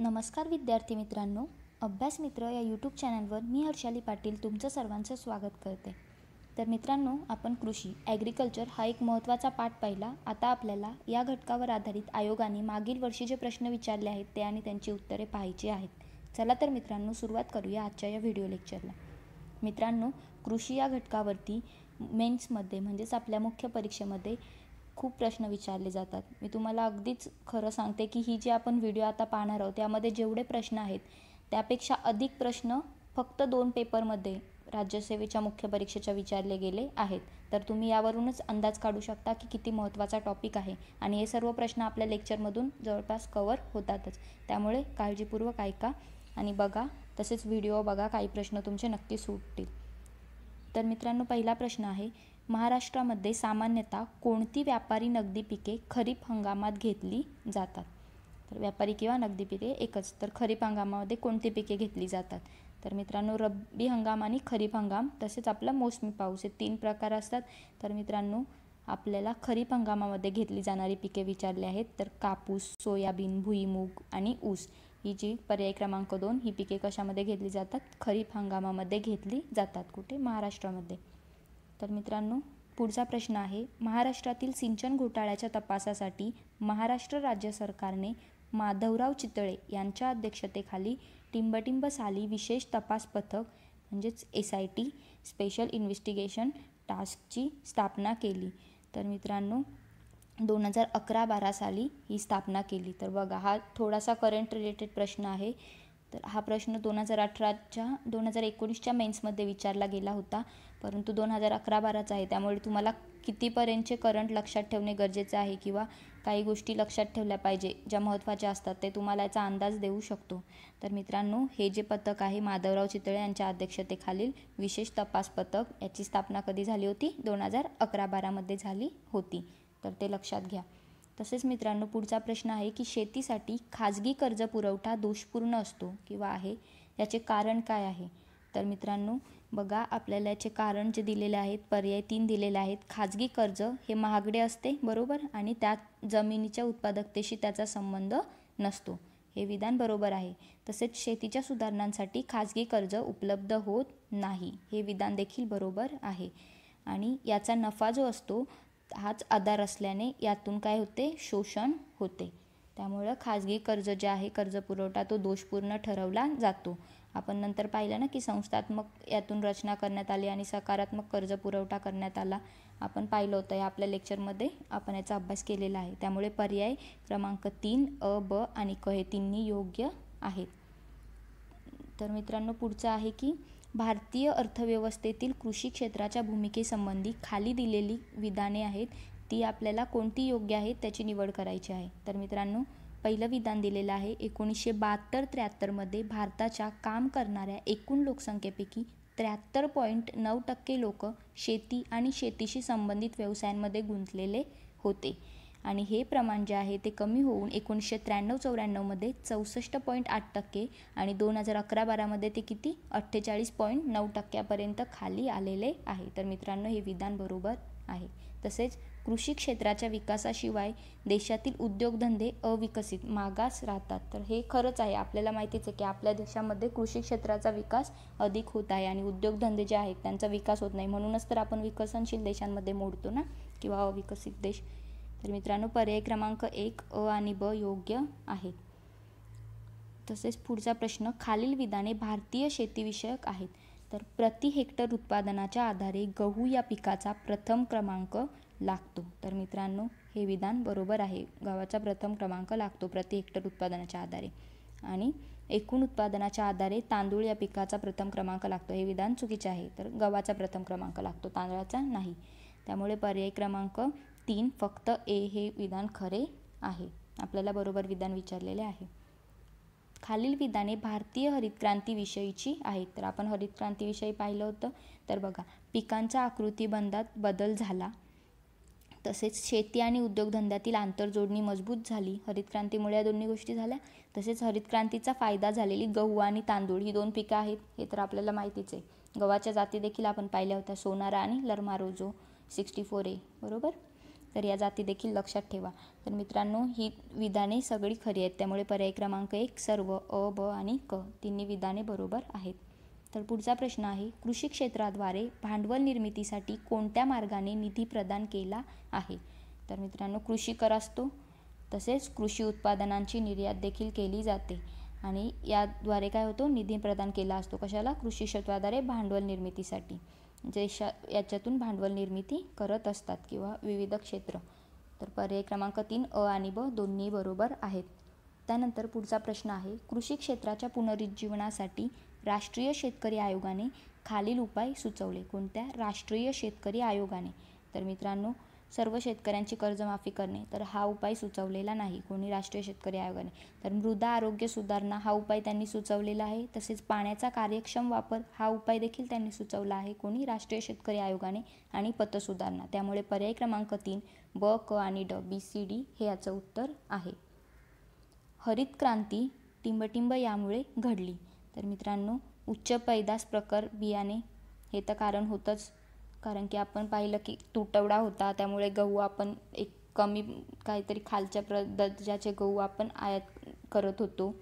नमस्कार विद्यार्थी मित्रांनो अभ्यास मित्र या यूट्यूब चॅनलवर मी हर्षाली पाटील तुमचं सर्वांचं स्वागत करते तर मित्रांनो आपण कृषी ॲग्रिकल्चर हा एक महत्त्वाचा पाठ पाहिला आता आपल्याला या घटकावर आधारित आयोगाने मागील वर्षी जे प्रश्न विचारले आहेत ते आणि त्यांची उत्तरे पाहायची आहेत चला तर मित्रांनो सुरुवात करूया आजच्या या व्हिडिओ लेक्चरला मित्रांनो कृषी या घटकावरती मेन्समध्ये म्हणजेच आपल्या मुख्य परीक्षेमध्ये खूप प्रश्न विचारले जातात मी तुम्हाला अगदीच खरं सांगते की ही जी आपण व्हिडिओ आता पाहणार आहोत त्यामध्ये जेवढे प्रश्न आहेत त्यापेक्षा अधिक प्रश्न फक्त दोन पेपरमध्ये राज्यसेवेच्या मुख्य परीक्षेच्या विचारले गेले आहेत तर तुम्ही यावरूनच अंदाज काढू शकता की किती महत्त्वाचा टॉपिक आहे आणि हे सर्व प्रश्न आपल्या लेक्चरमधून जवळपास कवर होतातच त्यामुळे काळजीपूर्वक ऐका आणि बघा तसेच व्हिडिओ बघा काही प्रश्न तुमचे नक्की सुटतील तर मित्रांनो पहिला प्रश्न आहे महाराष्ट्रामध्ये सामान्यतः कोणती व्यापारी नगदी पिके खरीप हंगामात घेतली जातात तर व्यापारी किंवा नगदी पिके एकच तर खरीप हंगामामध्ये कोणती पिके घेतली जातात तर मित्रांनो रब्बी हंगाम आणि खरीप हंगाम तसेच आपला मोसमी पाऊस हे तीन प्रकार असतात तर मित्रांनो आपल्याला खरीप हंगामामध्ये घेतली जाणारी पिके विचारली आहेत तर कापूस सोयाबीन भुईमूग आणि ऊस ही जी पर्याय क्रमांक दोन ही पिके कशामध्ये घेतली जातात खरीप हंगामामध्ये घेतली जातात कुठे महाराष्ट्रामध्ये तर मित्रांनो पुढचा प्रश्न आहे महाराष्ट्रातील सिंचन घोटाळ्याच्या तपासासाठी महाराष्ट्र राज्य सरकारने माधवराव चितळे यांच्या अध्यक्षतेखाली टिंबटिंब साली विशेष तपास पथक म्हणजेच S I T special investigation टास्कची स्थापना केली तर मित्रांनो दोन हजार अकरा बारा साली ही स्थापना केली तर बघा हा थोडासा करंट रिलेटेड प्रश्न आहे तर हा प्रश्न दोन हजार अठराच्या दोन हजार एकोणीसच्या मेन्समध्ये विचारला गेला होता परंतु दोन हजार अकरा बाराचा आहे त्यामुळे तुम्हाला कितीपर्यंतचे करंट लक्षात ठेवणे गरजेचे आहे किंवा काही गोष्टी लक्षात ठेवल्या पाहिजे ज्या महत्त्वाच्या असतात ते तुम्हाला याचा अंदाज देऊ शकतो तर मित्रांनो हे जे पथक आहे माधवराव चितळे यांच्या अध्यक्षतेखालील विशेष तपास पथक याची स्थापना कधी झाली होती दोन हजार अकरा बारामध्ये झाली होती तर ते लक्षात घ्या तसेच मित्रांनो पुढचा प्रश्न आहे की शेतीसाठी खाजगी कर्ज पुरवठा दोषपूर्ण असतो किंवा आहे याचे कारण काय आहे तर मित्रांनो बघा आपल्याला याचे कारण जे दिलेले आहेत पर्याय तीन दिलेले आहेत खाजगी कर्ज हे महागडे असते बरोबर आणि त्यात जमिनीच्या उत्पादकतेशी त्याचा संबंध नसतो हे विधान बरोबर आहे तसेच शेतीच्या सुधारणांसाठी खाजगी कर्ज उपलब्ध होत नाही हे विधान देखील बरोबर आहे आणि याचा नफा जो असतो हाच आधार असल्याने यातून काय होते शोषण होते त्यामुळं खाजगी कर्ज जे आहे कर्ज पुरवठा तो दोषपूर्ण ठरवला जातो आपण नंतर पाहिलं ना की संस्थात्मक यातून रचना करण्यात आली आणि सकारात्मक कर्ज पुरवठा करण्यात आला आपण पाहिलं होतं या आपल्या लेक्चरमध्ये आपण याचा अभ्यास केलेला आहे त्यामुळे पर्याय क्रमांक तीन अ ब आणि क हे तिन्ही योग्य आहेत तर मित्रांनो पुढचं आहे की भारतीय अर्थव्यवस्थेतील कृषी क्षेत्राच्या भूमिकेसंबंधी खाली दिलेली विधाने आहेत ती आपल्याला कोणती योग्य आहेत त्याची निवड करायची आहे तर मित्रांनो पहिलं विधान दिलेलं आहे एकोणीसशे बहात्तर त्र्याहत्तरमध्ये भारताच्या काम करणाऱ्या एकूण लोकसंख्येपैकी त्र्याहत्तर पॉईंट नऊ टक्के लोक शेती आणि शेतीशी संबंधित व्यवसायांमध्ये गुंतलेले होते आणि हे प्रमाण जे आहे ते कमी होऊन एकोणीसशे त्र्याण्णव चौऱ्याण्णवमध्ये चौसष्ट पॉईंट आठ टक्के आणि दोन हजार अकरा बारामध्ये ते किती अठ्ठेचाळीस पॉईंट नऊ टक्क्यापर्यंत खाली आलेले आहे तर मित्रांनो हे विधान बरोबर आहे तसेच कृषी क्षेत्राच्या विकासाशिवाय देशातील उद्योगधंदे अविकसित मागास राहतात तर हे खरंच आहे आपल्याला माहितीच आहे की आपल्या देशामध्ये कृषी क्षेत्राचा विकास अधिक होत आहे आणि उद्योगधंदे जे आहेत त्यांचा विकास होत नाही म्हणूनच तर आपण विकसनशील देशांमध्ये मोडतो ना किंवा अविकसित देश तर मित्रांनो पर्याय क्रमांक एक अ आणि ब योग्य आहे तसेच पुढचा प्रश्न खालील विधाने भारतीय शेतीविषयक आहेत तर प्रति हेक्टर उत्पादनाच्या आधारे गहू या पिकाचा प्रथम क्रमांक लागतो तर मित्रांनो हे विधान बरोबर आहे गव्हाचा प्रथम क्रमांक लागतो प्रति हेक्टर उत्पादनाच्या आधारे आणि एकूण उत्पादनाच्या आधारे तांदूळ या पिकाचा प्रथम क्रमांक लागतो हे विधान चुकीचे आहे तर गव्हाचा प्रथम क्रमांक लागतो तांदळाचा नाही त्यामुळे पर्याय क्रमांक तीन फक्त ए हे विधान खरे आहे आपल्याला बरोबर विधान विचारलेले आहे खालील विधाने भारतीय हरित क्रांतीविषयीची आहेत तर आपण हरित क्रांतीविषयी पाहिलं होतं तर बघा पिकांच्या आकृतीबंधात बदल झाला तसेच शेती आणि उद्योगधंद्यातील आंतरजोडणी मजबूत झाली हरित क्रांतीमुळे या दोन्ही गोष्टी झाल्या तसेच हरित क्रांतीचा फायदा झालेली गहू आणि तांदूळ ही दोन पिकं आहेत हे तर आपल्याला माहितीच आहे गव्हाच्या जाती देखील आपण पाहिल्या होत्या सोनारा आणि लर्मारोजो सिक्स्टी फोर ए बरोबर तर या जाती देखील लक्षात ठेवा तर मित्रांनो ही विधाने सगळी खरी आहेत त्यामुळे पर्याय क्रमांक एक सर्व अ ब आणि क तिन्ही विधाने बरोबर आहेत तर पुढचा प्रश्न आहे कृषी क्षेत्राद्वारे भांडवल निर्मितीसाठी कोणत्या मार्गाने निधी प्रदान केला आहे तर मित्रांनो कृषी कर असतो तसेच कृषी उत्पादनांची निर्यात देखील केली जाते आणि याद्वारे काय होतो निधी प्रदान केला असतो कशाला कृषी क्षेत्राद्वारे भांडवल निर्मितीसाठी देशा याच्यातून भांडवल निर्मिती करत असतात किंवा विविध क्षेत्र तर पर्याय क्रमांक तीन अ आणि ब दोन्ही बरोबर आहेत त्यानंतर पुढचा प्रश्न आहे कृषी क्षेत्राच्या पुनरुज्जीवनासाठी राष्ट्रीय शेतकरी आयोगाने खालील उपाय सुचवले कोणत्या राष्ट्रीय शेतकरी आयोगाने तर मित्रांनो सर्व शेतकऱ्यांची कर्जमाफी करणे तर हा उपाय सुचवलेला नाही कोणी राष्ट्रीय शेतकरी आयोगाने तर मृदा आरोग्य सुधारणा हा उपाय त्यांनी सुचवलेला आहे तसेच पाण्याचा कार्यक्षम वापर हा उपाय देखील त्यांनी सुचवला आहे कोणी राष्ट्रीय शेतकरी आयोगाने आणि पत सुधारणा त्यामुळे पर्याय क्रमांक तीन ब क आणि ड बी सी डी हे याचं उत्तर आहे हरित क्रांती टिंबटिंब यामुळे घडली तर मित्रांनो उच्च पैदास प्रकर बियाणे हे तर कारण होतंच कारण की आपण पाहिलं की तुटवडा होता त्यामुळे गहू आपण एक कमी काहीतरी खालच्या प्र दर्जाचे गहू आपण आयात करत होतो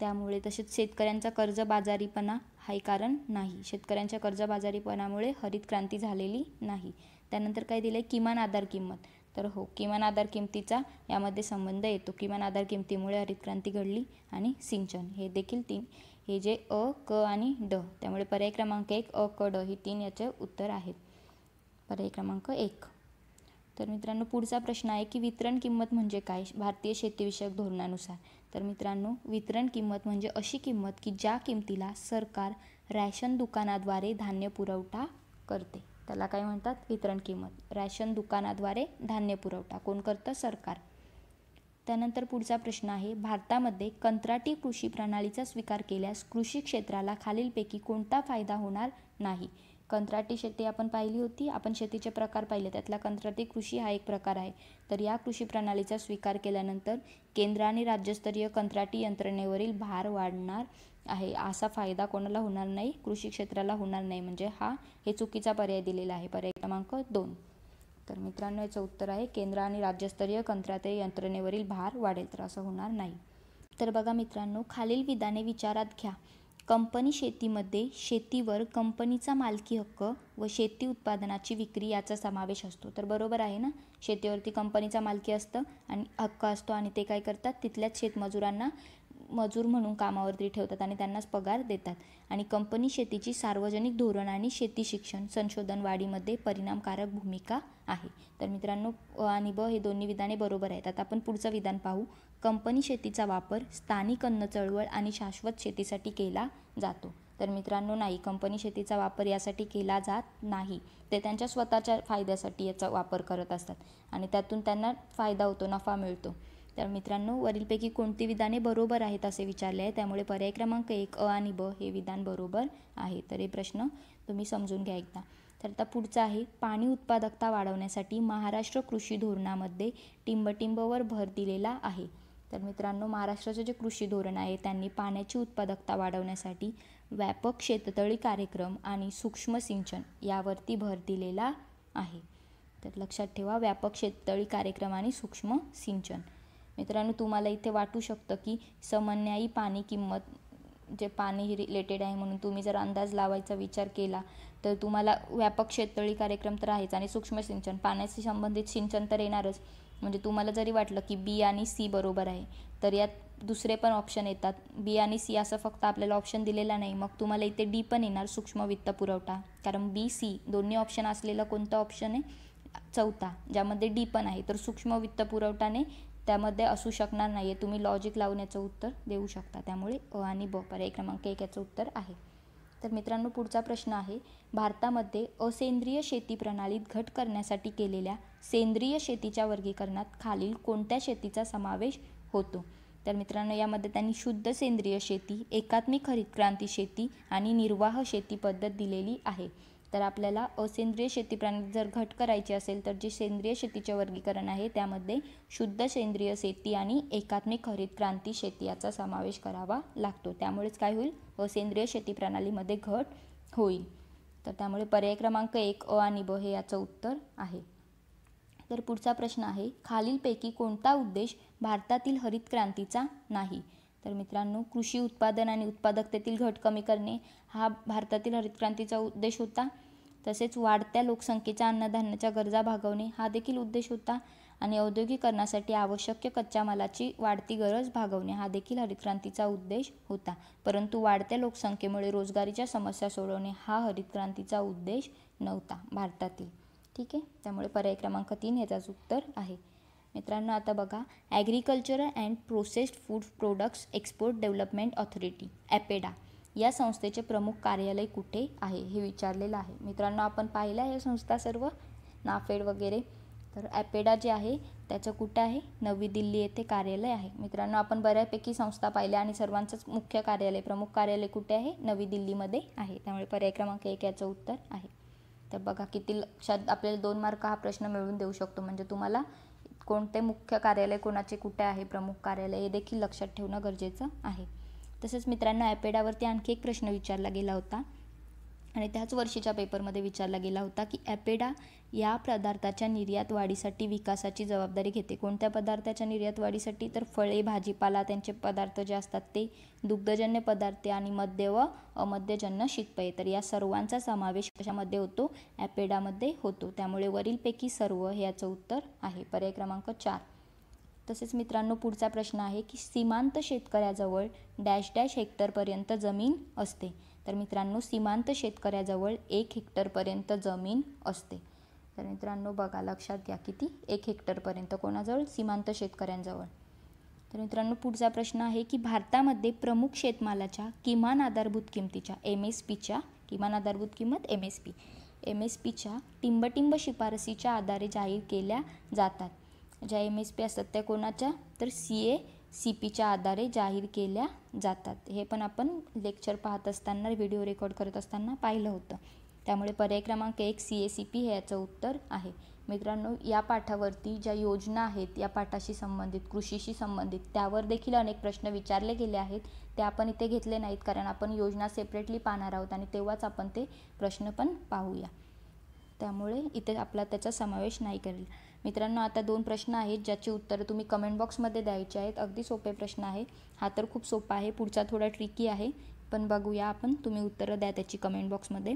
त्यामुळे तसेच शेतकऱ्यांचा कर्जबाजारीपणा हाय कारण नाही शेतकऱ्यांच्या कर्जबाजारीपणामुळे हरित क्रांती झालेली नाही त्यानंतर काय दिलं आहे किमान आधार किंमत तर हो किमान आधार किमतीचा यामध्ये संबंध येतो किमान आधार किमतीमुळे क्रांती घडली आणि सिंचन हे देखील तीन हे जे अ क आणि ड त्यामुळे पर्याय क्रमांक एक अ क ड ही तीन याचे उत्तर आहेत पर्याय क्रमांक एक तर मित्रांनो पुढचा प्रश्न आहे की वितरण किंमत म्हणजे काय भारतीय शेतीविषयक धोरणानुसार तर मित्रांनो वितरण किंमत म्हणजे अशी किंमत की ज्या किमतीला सरकार रॅशन दुकानाद्वारे धान्य पुरवठा करते त्याला काय म्हणतात वितरण किंमत रॅशन दुकानाद्वारे धान्य पुरवठा कोण करतं सरकार त्यानंतर पुढचा प्रश्न आहे भारतामध्ये कंत्राटी कृषी प्रणालीचा स्वीकार केल्यास कृषी क्षेत्राला खालीलपैकी कोणता फायदा होणार नाही कंत्राटी शेती आपण पाहिली होती आपण शेतीचे प्रकार पाहिले त्यातला कंत्राटी कृषी हा एक प्रकार आहे तर या कृषी प्रणालीचा स्वीकार केल्यानंतर केंद्र आणि राज्यस्तरीय कंत्राटी यंत्रणेवरील भार वाढणार आहे असा फायदा कोणाला होणार नाही कृषी क्षेत्राला होणार नाही म्हणजे हा हे चुकीचा पर्याय दिलेला आहे पर्याय क्रमांक दोन तर मित्रांनो याचं उत्तर आहे केंद्र आणि राज्यस्तरीय कंत्राते यंत्रणेवरील भार वाढेल तर असं होणार नाही तर बघा मित्रांनो खालील विधाने विचारात घ्या कंपनी शेतीमध्ये शेतीवर कंपनीचा मालकी हक्क व शेती उत्पादनाची विक्री याचा समावेश असतो तर बरोबर आहे ना शेतीवरती कंपनीचा मालकी असतं आणि हक्क असतो आणि ते काय करतात तिथल्याच शेतमजुरांना मजूर म्हणून कामावरती ठेवतात आणि त्यांनाच पगार देतात आणि कंपनी शेतीची सार्वजनिक धोरण आणि शेती शिक्षण संशोधन वाढीमध्ये परिणामकारक भूमिका आहे तर मित्रांनो आणि ब हे दोन्ही विधाने बरोबर आहेत आता आपण पुढचं विधान पाहू कंपनी शेतीचा वापर स्थानिक अन्न चळवळ आणि शाश्वत शेतीसाठी केला जातो तर मित्रांनो नाही कंपनी शेतीचा वापर यासाठी केला जात नाही ते त्यांच्या स्वतःच्या फायद्यासाठी याचा वापर करत असतात आणि त्यातून त्यांना फायदा होतो नफा मिळतो तर मित्रांनो वरीलपैकी कोणती विधाने बरोबर आहेत असे विचारले आहे त्यामुळे पर्याय क्रमांक एक अ आणि ब हे विधान बरोबर आहे तर हे प्रश्न तुम्ही समजून घ्या एकदा तर आता पुढचा आहे पाणी उत्पादकता वाढवण्यासाठी महाराष्ट्र कृषी धोरणामध्ये टिंबटिंबवर भर दिलेला आहे तर मित्रांनो महाराष्ट्राचं जे कृषी धोरण आहे त्यांनी पाण्याची उत्पादकता वाढवण्यासाठी व्यापक शेततळी कार्यक्रम आणि सूक्ष्म सिंचन यावरती भर दिलेला आहे तर लक्षात ठेवा व्यापक शेततळी कार्यक्रम आणि सूक्ष्म सिंचन मित्रांनो तुम्हाला इथे वाटू शकतं की समन्यायी पाणी किंमत जे पाणी रिलेटेड आहे म्हणून तुम्ही जर अंदाज लावायचा विचार केला तर तुम्हाला व्यापक शेततळी कार्यक्रम तर आहेच आणि सूक्ष्म सिंचन पाण्याशी संबंधित सिंचन तर येणारच म्हणजे तुम्हाला जरी वाटलं की बी आणि सी बरोबर आहे तर यात दुसरे पण ऑप्शन येतात बी आणि सी असं फक्त आपल्याला ऑप्शन दिलेला नाही मग तुम्हाला इथे डी पण येणार सूक्ष्म वित्त पुरवठा कारण बी सी दोन्ही ऑप्शन असलेला कोणता ऑप्शन आहे चौथा ज्यामध्ये डी पण आहे तर सूक्ष्म वित्त पुरवठाने त्यामध्ये असू शकणार नाही आहे तुम्ही लॉजिक लावण्याचं उत्तर देऊ शकता त्यामुळे अ आणि ब पर्याय क्रमांक एक याचं उत्तर आहे तर मित्रांनो पुढचा प्रश्न आहे भारतामध्ये असेंद्रिय शेती प्रणालीत घट करण्यासाठी केलेल्या सेंद्रिय शेतीच्या वर्गीकरणात खालील कोणत्या शेतीचा समावेश होतो तर मित्रांनो यामध्ये त्यांनी शुद्ध सेंद्रिय शेती एकात्मिक हरितक्रांती शेती आणि निर्वाह शेती पद्धत दिलेली आहे तर आपल्याला असेंद्रिय शेती प्रणाली जर घट करायची असेल तर जे सेंद्रिय शेतीचे वर्गीकरण आहे त्यामध्ये शुद्ध सेंद्रिय शेती आणि एकात्मिक हरित क्रांती शेती याचा समावेश करावा लागतो त्यामुळेच काय होईल असेंद्रिय शेती प्रणालीमध्ये घट होईल तर त्यामुळे पर्याय क्रमांक एक अ आणि ब हे याचं उत्तर आहे तर पुढचा प्रश्न आहे खालीलपैकी कोणता उद्देश भारतातील हरित क्रांतीचा नाही तर मित्रांनो कृषी उत्पादन आणि उत्पादकतेतील घट कमी करणे हा भारतातील हरित क्रांतीचा उद्देश होता तसेच वाढत्या लोकसंख्येच्या अन्नधान्याच्या गरजा भागवणे हा देखील उद्देश होता आणि औद्योगिकरणासाठी आवश्यक कच्च्या मालाची वाढती गरज भागवणे हा देखील हरितक्रांतीचा उद्देश होता परंतु वाढत्या लोकसंख्येमुळे रोजगारीच्या समस्या सोडवणे हा हरितक्रांतीचा उद्देश नव्हता भारतातील ठीक आहे त्यामुळे पर्याय क्रमांक तीन ह्याचाच उत्तर आहे मित्रांनो आता बघा agriculture and processed food products export development authority APEDA या संस्थेचे प्रमुख कार्यालय कुठे आहे हे विचारलेलं आहे मित्रांनो आपण पाहिलं आहे संस्था सर्व नाफेड वगैरे तर ॲपेडा जे आहे त्याचं कुठं आहे नवी दिल्ली येथे कार्यालय आहे मित्रांनो आपण बऱ्यापैकी संस्था पाहिल्या आणि सर्वांचंच मुख्य कार्यालय प्रमुख कार्यालय कुठे आहे नवी दिल्लीमध्ये आहे त्यामुळे पर्याय क्रमांक एक याचं उत्तर आहे तर बघा किती लक्षात आपल्याला दोन मार्क हा प्रश्न मिळवून देऊ शकतो म्हणजे तुम्हाला कोणते मुख्य कार्यालय कोणाचे कुठे आहे प्रमुख कार्यालय हे देखील लक्षात ठेवणं गरजेचं आहे तसेच मित्रांनो ॲपेडावरती आणखी एक प्रश्न विचारला गेला होता आणि त्याच वर्षीच्या पेपरमध्ये विचारला गेला होता की ॲपेडा या पदार्थाच्या निर्यात वाढीसाठी विकासाची जबाबदारी घेते कोणत्या पदार्थाच्या निर्यात वाढीसाठी तर फळे भाजीपाला त्यांचे पदार्थ जे असतात ते दुग्धजन्य पदार्थ आणि मद्य व अमद्यजन्य शितपये तर या सर्वांचा समावेश कशामध्ये होतो ॲपेडामध्ये होतो त्यामुळे वरीलपैकी सर्व हे याचं उत्तर आहे पर्याय क्रमांक चार तसेच मित्रांनो पुढचा प्रश्न आहे की सीमांत शेतकऱ्याजवळ डॅश डॅश हेक्टरपर्यंत जमीन असते तर मित्रांनो सीमांत शेतकऱ्याजवळ एक हेक्टरपर्यंत जमीन असते तर मित्रांनो बघा लक्षात घ्या किती एक हेक्टरपर्यंत कोणाजवळ सीमांत शेतकऱ्यांजवळ तर मित्रांनो पुढचा प्रश्न आहे की भारतामध्ये प्रमुख शेतमालाच्या किमान आधारभूत किमतीच्या एम एस पीच्या किमान आधारभूत किंमत M S P M S पीच्या टिंबटिंब शिफारसीच्या आधारे जाहीर केल्या जातात ज्या एम एस पी असतात त्या कोणाच्या तर सी ए सी पीच्या आधारे जाहीर केल्या जातात हे पण आपण लेक्चर पाहत असताना व्हिडिओ रेकॉर्ड करत असताना पाहिलं होतं त्यामुळे पर्याय क्रमांक एक सी ए सी पी हे याचं उत्तर आहे मित्रांनो या पाठावरती ज्या योजना आहेत या पाठाशी संबंधित कृषीशी संबंधित त्यावर देखील अनेक प्रश्न विचारले गेले आहेत ते आपण इथे घेतले नाहीत कारण आपण योजना सेपरेटली पाहणार आहोत आणि तेव्हाच आपण ते प्रश्न पण पाहूया त्यामुळे इथे आपला त्याचा समावेश नाही करेल मित्रांनो आता दोन प्रश्न आहेत ज्याची उत्तरं तुम्ही कमेंट बॉक्समध्ये द्यायचे आहेत अगदी सोपे प्रश्न आहे हा तर खूप सोपा आहे पुढचा थोडा ट्रिकी आहे पण बघूया आपण तुम्ही उत्तरं द्या त्याची कमेंट बॉक्समध्ये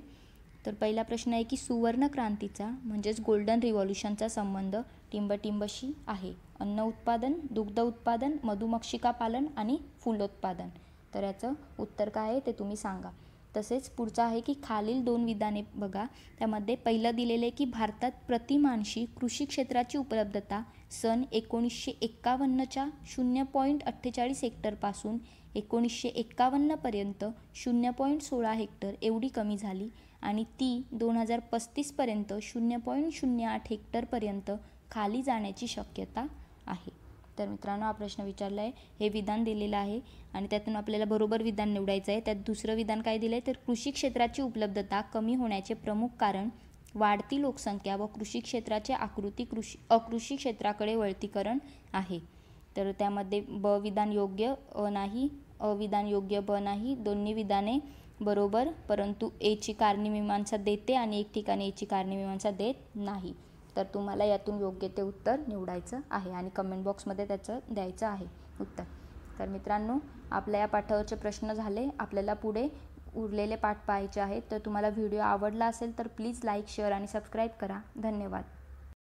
तर पहिला प्रश्न आहे की सुवर्ण क्रांतीचा म्हणजेच गोल्डन रिव्हॉल्युशनचा संबंध टिंबटिंबशी आहे अन्न उत्पादन दुग्ध उत्पादन मधुमक्षिका पालन आणि फुलोत्पादन तर याचं उत्तर काय आहे ते तुम्ही सांगा तसेच पुढचं आहे की खालील दोन विधाने बघा त्यामध्ये पहिलं दिलेलं आहे की भारतात प्रतिमानशी कृषी क्षेत्राची उपलब्धता सन एकोणीसशे एक्कावन्नच्या शून्य पॉईंट अठ्ठेचाळीस हेक्टरपासून एकोणीसशे एक्कावन्नपर्यंत शून्य पॉईंट सोळा हेक्टर एवढी कमी झाली आणि ती दोन हजार पस्तीसपर्यंत शून्य पॉईंट शून्य आठ हेक्टरपर्यंत खाली जाण्याची शक्यता आहे तर मित्रांनो हा प्रश्न विचारला आहे हे विधान दिलेलं आहे आणि त्यातून आपल्याला बरोबर विधान निवडायचं आहे त्यात दुसरं विधान काय दिलं आहे तर कृषी क्षेत्राची उपलब्धता कमी होण्याचे प्रमुख कारण वाढती लोकसंख्या व कृषी क्षेत्राचे आकृती कृषी अकृषी क्षेत्राकडे वळतीकरण आहे तर त्यामध्ये ब विधान योग्य अ नाही अविधान योग्य ब नाही दोन्ही विधाने बरोबर परंतु एची कारणीमीमांसा देते आणि एक ठिकाणी एची कारणीमीमांसा देत नाही तर तुम्हाला यातून योग्य ते उत्तर निवडायचं आहे आणि कमेंट बॉक्समध्ये त्याचं द्यायचं आहे उत्तर तर मित्रांनो आपल्या या पाठावरचे प्रश्न झाले आपल्याला पुढे उरलेले पाठ पाहायचे आहेत तर तुम्हाला व्हिडिओ आवडला असेल तर प्लीज लाईक शेअर आणि सबस्क्राईब करा धन्यवाद